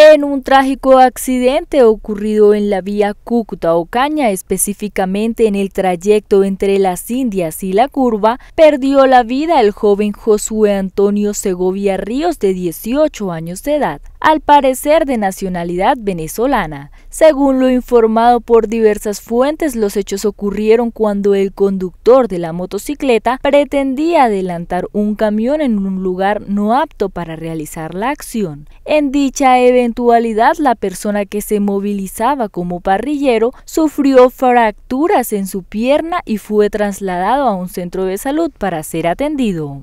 en un trágico accidente ocurrido en la vía Cúcuta-Ocaña, específicamente en el trayecto entre las Indias y la Curva, perdió la vida el joven Josué Antonio Segovia Ríos de 18 años de edad al parecer de nacionalidad venezolana. Según lo informado por diversas fuentes, los hechos ocurrieron cuando el conductor de la motocicleta pretendía adelantar un camión en un lugar no apto para realizar la acción. En dicha eventualidad, la persona que se movilizaba como parrillero sufrió fracturas en su pierna y fue trasladado a un centro de salud para ser atendido.